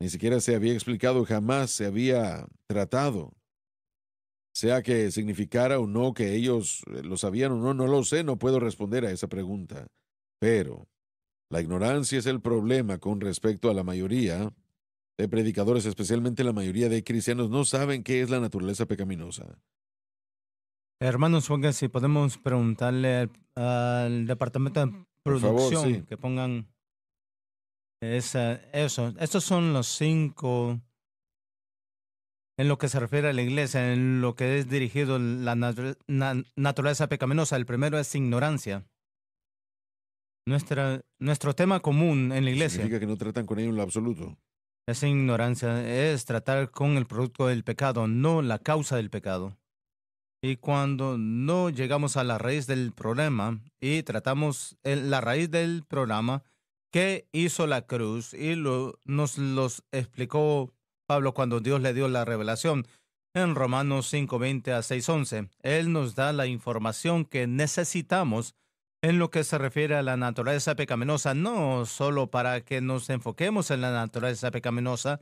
Ni siquiera se había explicado, jamás se había tratado. Sea que significara o no que ellos eh, lo sabían o no, no lo sé, no puedo responder a esa pregunta. Pero la ignorancia es el problema con respecto a la mayoría de predicadores, especialmente la mayoría de cristianos, no saben qué es la naturaleza pecaminosa. Hermanos, si podemos preguntarle al, departamento de producción que pongan eso. Estos son los cinco en lo que se refiere a la iglesia, en lo que es dirigido la naturaleza pecaminosa. El primero es ignorancia. nuestro tema común en la iglesia. Significa que no tratan con ello en lo absoluto. Es ignorancia es tratar con el producto del pecado, no la causa del pecado. Y cuando no llegamos a la raíz del problema y tratamos la raíz del programa que hizo la cruz y nos los explicó Pablo cuando Dios le dio la revelación en Romanos 5:20 a 6:11, Él nos da la información que necesitamos en lo que se refiere a la naturaleza pecaminosa, no solo para que nos enfoquemos en la naturaleza pecaminosa,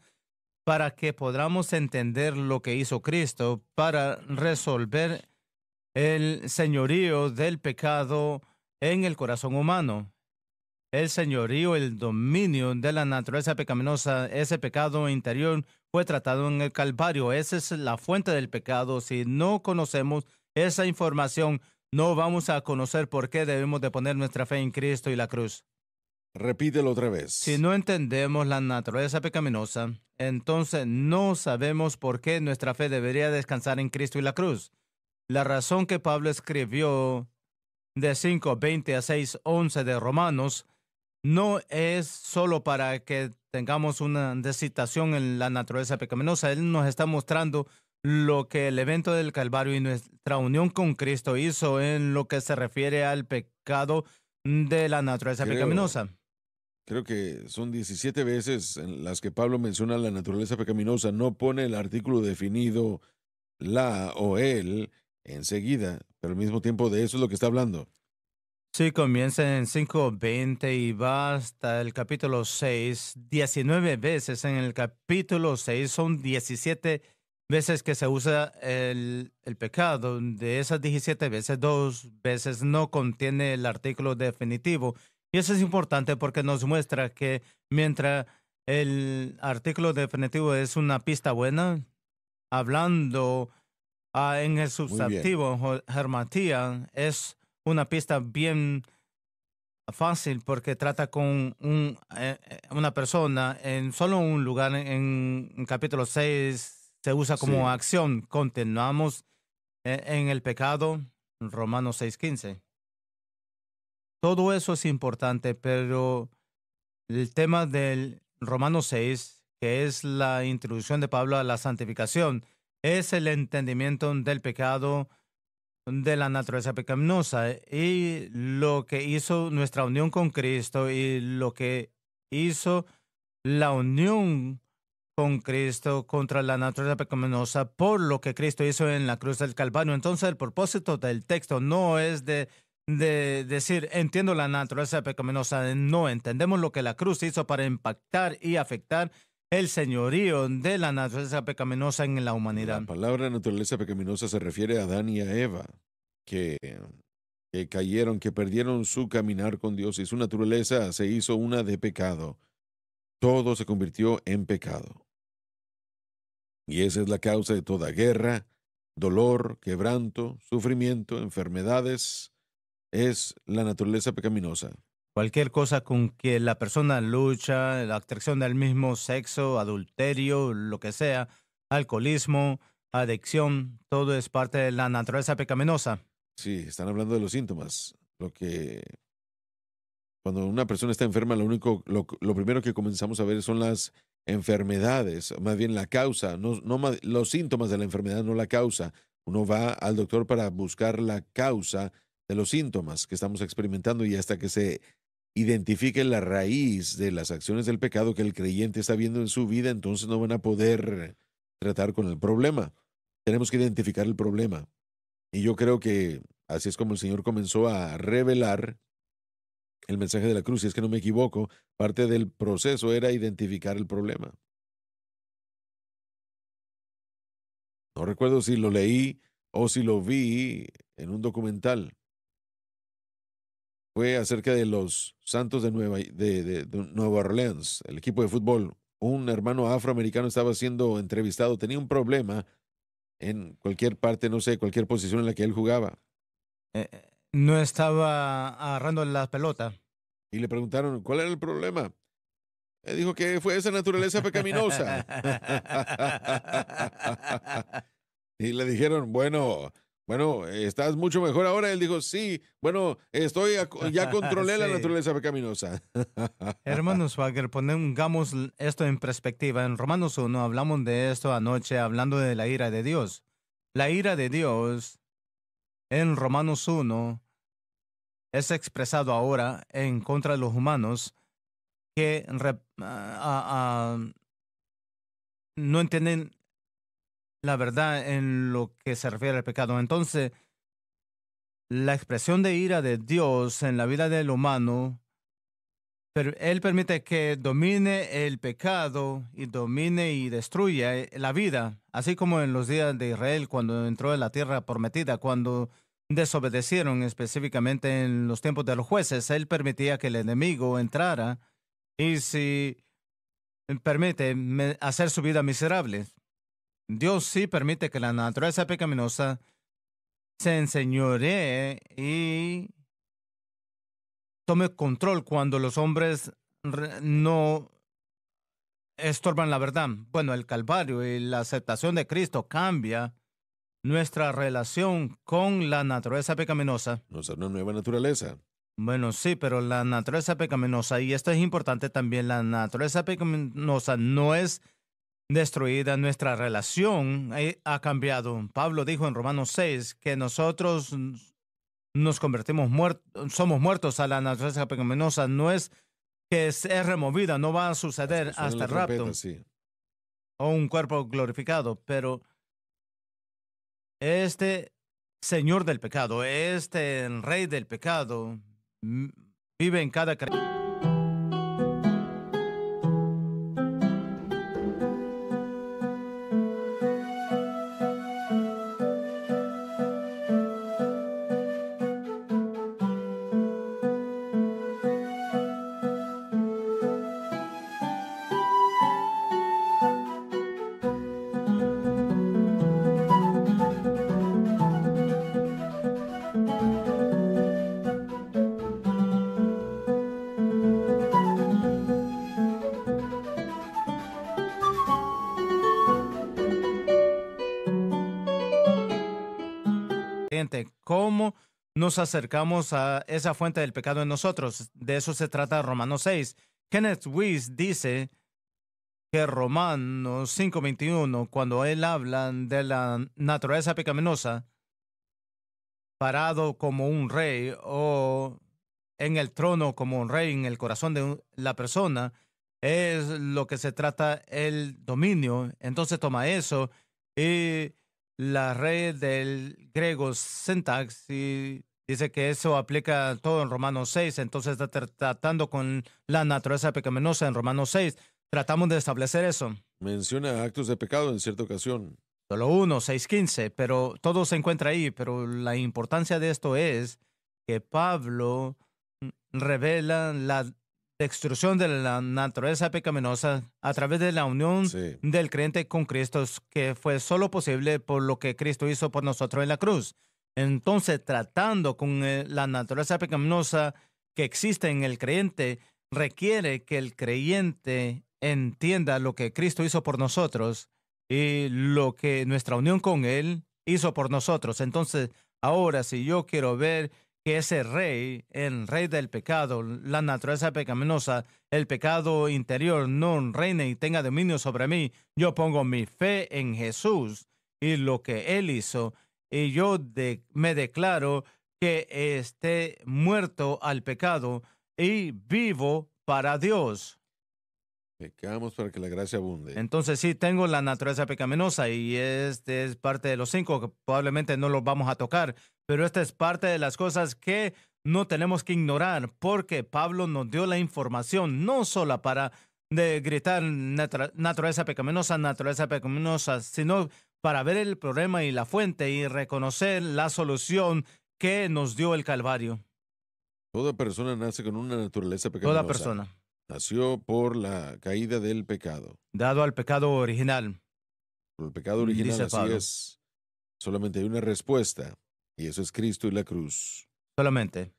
para que podamos entender lo que hizo Cristo para resolver el señorío del pecado en el corazón humano. El señorío, el dominio de la naturaleza pecaminosa, ese pecado interior fue tratado en el Calvario. Esa es la fuente del pecado. Si no conocemos esa información, no vamos a conocer por qué debemos de poner nuestra fe en Cristo y la cruz. Repítelo otra vez. Si no entendemos la naturaleza pecaminosa, entonces no sabemos por qué nuestra fe debería descansar en Cristo y la cruz. La razón que Pablo escribió de 5, 20 a 11 de Romanos no es solo para que tengamos una decitación en la naturaleza pecaminosa. Él nos está mostrando lo que el evento del Calvario y nuestra unión con Cristo hizo en lo que se refiere al pecado de la naturaleza pecaminosa creo que son 17 veces en las que Pablo menciona la naturaleza pecaminosa, no pone el artículo definido la o él enseguida, pero al mismo tiempo de eso es lo que está hablando. Sí, comienza en 5.20 y va hasta el capítulo 6, 19 veces. En el capítulo 6 son 17 veces que se usa el, pecado. De esas 17 veces, dos veces no contiene el artículo definitivo y eso es importante porque nos muestra que mientras el artículo definitivo es una pista buena, hablando ah, en el sustantivo germatía, es una pista bien fácil porque trata con un, eh, eh, una persona en solo un lugar. En, en capítulo 6 se usa como acción. Continuamos eh, en, el pecado, Romanos 6.15. Todo eso es importante, pero el tema del Romano 6, que es la introducción de Pablo a la santificación, es el entendimiento del pecado de la naturaleza pecaminosa eh, y lo que hizo nuestra unión con Cristo y lo que hizo la unión con Cristo contra la naturaleza pecaminosa por lo que Cristo hizo en la cruz del Calvario. Entonces el propósito del texto no es de de decir, entiendo la naturaleza pecaminosa, no entendemos lo que la cruz hizo para impactar y afectar el señorío de la naturaleza pecaminosa en la humanidad. La palabra naturaleza pecaminosa se refiere a Adán y a Eva, que, que cayeron, que perdieron su caminar con Dios y su naturaleza se hizo una de pecado. Todo se convirtió en pecado. Y esa es la causa de toda guerra, dolor, quebranto, sufrimiento, enfermedades, es la naturaleza pecaminosa. Cualquier cosa con que la persona lucha, la atracción del mismo sexo, adulterio, lo que sea, alcoholismo, adicción, todo es parte de la naturaleza pecaminosa. Sí, están hablando de los síntomas. Lo que cuando una persona está enferma, lo único, lo, primero que comenzamos a ver son las enfermedades, más bien la causa, no, no los síntomas de la enfermedad, no la causa. Uno va al doctor para buscar la causa de los síntomas que estamos experimentando y hasta que se identifique la raíz de las acciones del pecado que el creyente está viendo en su vida, entonces no van a poder tratar con el problema. Tenemos que identificar el problema. Y yo creo que así es como el Señor comenzó a revelar el mensaje de la cruz, si es que no me equivoco, parte del proceso era identificar el problema. No recuerdo si lo leí o si lo vi en un documental fue acerca de los Santos de Nueva, Orleans, el equipo de fútbol. Un hermano afroamericano estaba siendo entrevistado, tenía un problema en cualquier parte, no sé, cualquier posición en la que él jugaba. Eh, eh, no estaba agarrando la pelota. Y le preguntaron, ¿cuál era el problema? Él dijo que fue esa naturaleza pecaminosa. y le dijeron, bueno, bueno, estás mucho mejor ahora. Él dijo, sí, bueno, estoy ya controlé la naturaleza pecaminosa. Hermanos Wagner, pongamos esto en perspectiva. En Romanos 1 hablamos de esto anoche, hablando de la ira de Dios. La ira de Dios en Romanos 1 es expresado ahora en contra de los humanos que ah, ah, ah, no entienden la verdad en lo que se refiere al pecado. Entonces, la expresión de ira de Dios en la vida del humano, pero Él permite que domine el pecado y domine y destruya eh, la vida, así como en los días de Israel cuando entró en la tierra prometida, cuando desobedecieron específicamente en los tiempos de los jueces, Él permitía que el enemigo entrara y si eh, permite hacer su vida miserable. Dios sí permite que la naturaleza pecaminosa se enseñoree y tome control cuando los hombres no estorban la verdad. Bueno, el Calvario y la aceptación de Cristo cambia nuestra relación con la naturaleza pecaminosa. Nos da una nueva naturaleza. Bueno, sí, pero la naturaleza pecaminosa, y esto es importante también, la naturaleza pecaminosa no es destruida, nuestra relación eh, ha cambiado. Pablo dijo en Romanos 6 que nosotros nos convertimos muertos, somos muertos a la naturaleza pecaminosa, no es que es, removida, no va a suceder hasta, el rapto o un cuerpo glorificado, pero este Señor del pecado, este Rey del pecado, vive en cada nos acercamos a esa fuente del pecado en nosotros. De eso se trata Romanos 6. Kenneth Weiss dice que Romanos 5:21, cuando él habla de la naturaleza pecaminosa, parado como un rey o en el trono como un rey en el corazón de la persona, es lo que se trata el dominio. Entonces toma eso y la red del griego syntax Dice que eso aplica todo en Romanos 6, entonces está tratando con la naturaleza pecaminosa en Romanos 6. Tratamos de establecer eso. Menciona actos de pecado en cierta ocasión. Solo uno, 6.15, pero todo se encuentra ahí, pero la importancia de esto es que Pablo mm, revela la destrucción de la naturaleza pecaminosa a través de la unión del creyente con Cristo, que fue solo posible por lo que Cristo hizo por nosotros en la cruz. Entonces, tratando con eh, la naturaleza pecaminosa que existe en el creyente, requiere que el creyente entienda lo que Cristo hizo por nosotros y lo que nuestra unión con Él hizo por nosotros. Entonces, ahora si yo quiero ver que ese rey, el rey del pecado, la naturaleza pecaminosa, el pecado interior, no reine y tenga dominio sobre mí, yo pongo mi fe en Jesús y lo que Él hizo y yo de, me declaro que esté muerto al pecado y vivo para Dios. Pecamos para que la gracia abunde. Entonces sí, tengo la naturaleza pecaminosa y este es parte de los cinco que probablemente no los vamos a tocar, pero esta es parte de las cosas que no tenemos que ignorar porque Pablo nos dio la información no solo para de gritar naturaleza pecaminosa, naturaleza pecaminosa, sino para ver el problema y la fuente y reconocer la solución que nos dio el Calvario. Toda persona nace con una naturaleza pecaminosa. Toda persona. Nació por la caída del pecado. Dado al pecado original. Por el pecado original, así es. Solamente hay una respuesta, y eso es Cristo y la cruz. Solamente.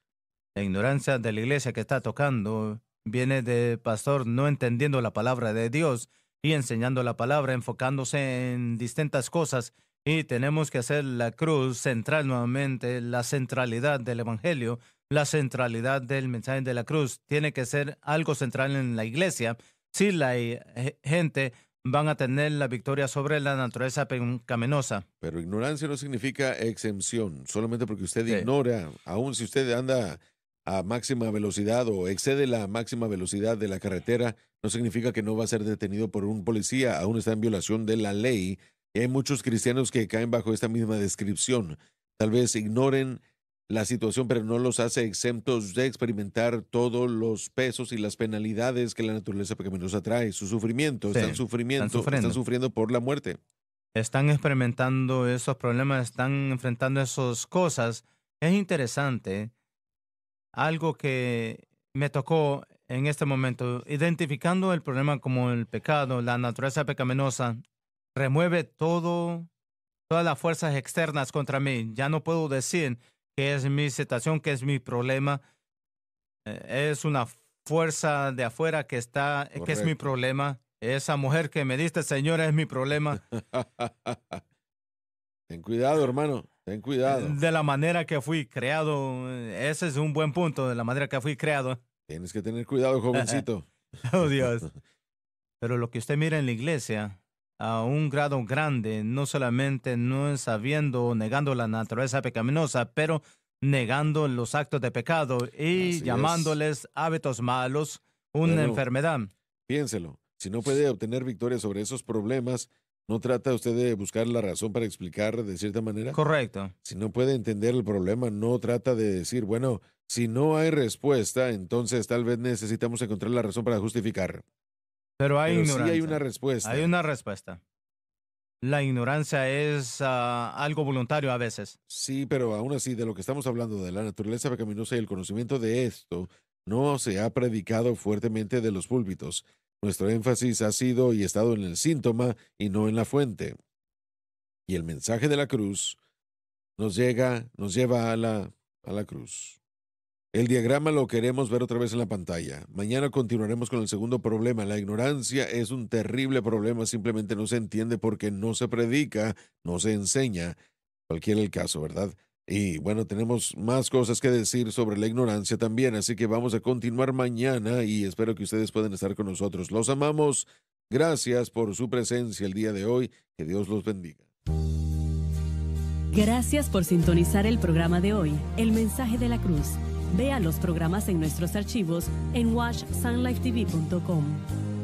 La ignorancia de la iglesia que está tocando viene de pastor no entendiendo la palabra de Dios y enseñando la palabra, enfocándose en distintas cosas. Y tenemos que hacer la cruz central nuevamente, la centralidad del Evangelio, la centralidad del mensaje de la cruz. Tiene que ser algo central en la iglesia. Si la e, e, gente van a tener la victoria sobre la naturaleza pecaminosa. Pero ignorancia no significa exención solamente porque usted ignora, aun si usted anda a máxima velocidad o excede la máxima velocidad de la carretera, no significa que no va a ser detenido por un policía, aún está en violación de la ley. Y hay muchos cristianos que caen bajo esta misma descripción. Tal vez ignoren la situación, pero no los hace exentos de experimentar todos los pesos y las penalidades que la naturaleza pecaminosa trae, su sufrimiento, sufrimiento sufriendo. están sufriendo por la muerte. Están experimentando esos problemas, están enfrentando esas cosas. Es interesante algo que me tocó en este momento, identificando el problema como el pecado, la naturaleza pecaminosa, remueve todo, todas las fuerzas externas contra mí. Ya no puedo decir que es mi situación, que es mi problema. Eh, es una fuerza de afuera que está, que es mi problema. Esa mujer que me diste, señora es mi problema. Ten cuidado, hermano. Ten cuidado. De la manera que fui creado, eh, ese es un buen punto, de la manera que fui creado. Tienes que tener cuidado, jovencito. oh Dios. Pero lo que usted mira en la iglesia, a un grado grande, no solamente no es sabiendo o negando la naturaleza pecaminosa, pero negando los actos de pecado y llamándoles hábitos malos, una enfermedad. Piénselo, si no puede obtener victoria sobre esos problemas, ¿No trata usted de buscar la razón para explicar de cierta manera? Correcto. Si no puede entender el problema, no trata de decir, bueno, si no hay respuesta, entonces tal vez necesitamos encontrar la razón para justificar. Pero hay ignorancia. Sí hay una respuesta. Hay una respuesta. La ignorancia es ah, algo voluntario a veces. Sí, pero aún así, de lo que estamos hablando, de la naturaleza pecaminosa y el conocimiento de esto, no se ha predicado fuertemente de los púlpitos. Nuestro énfasis ha sido y estado en el síntoma y no en la fuente. Y el mensaje de la cruz nos llega, nos lleva a la, a la cruz. El diagrama lo queremos ver otra vez en la pantalla. Mañana continuaremos con el segundo problema. La ignorancia es un terrible problema, simplemente no se entiende porque no se predica, no se enseña, cualquiera el caso, ¿verdad? Y bueno, tenemos más cosas que decir sobre la ignorancia también, así que vamos a continuar mañana y espero que ustedes puedan estar con nosotros. Los amamos. Gracias por su presencia el día de hoy. Que Dios los bendiga. Gracias por sintonizar el programa de hoy, El Mensaje de la Cruz. Vea los programas en nuestros archivos en watchsunlifetv.com.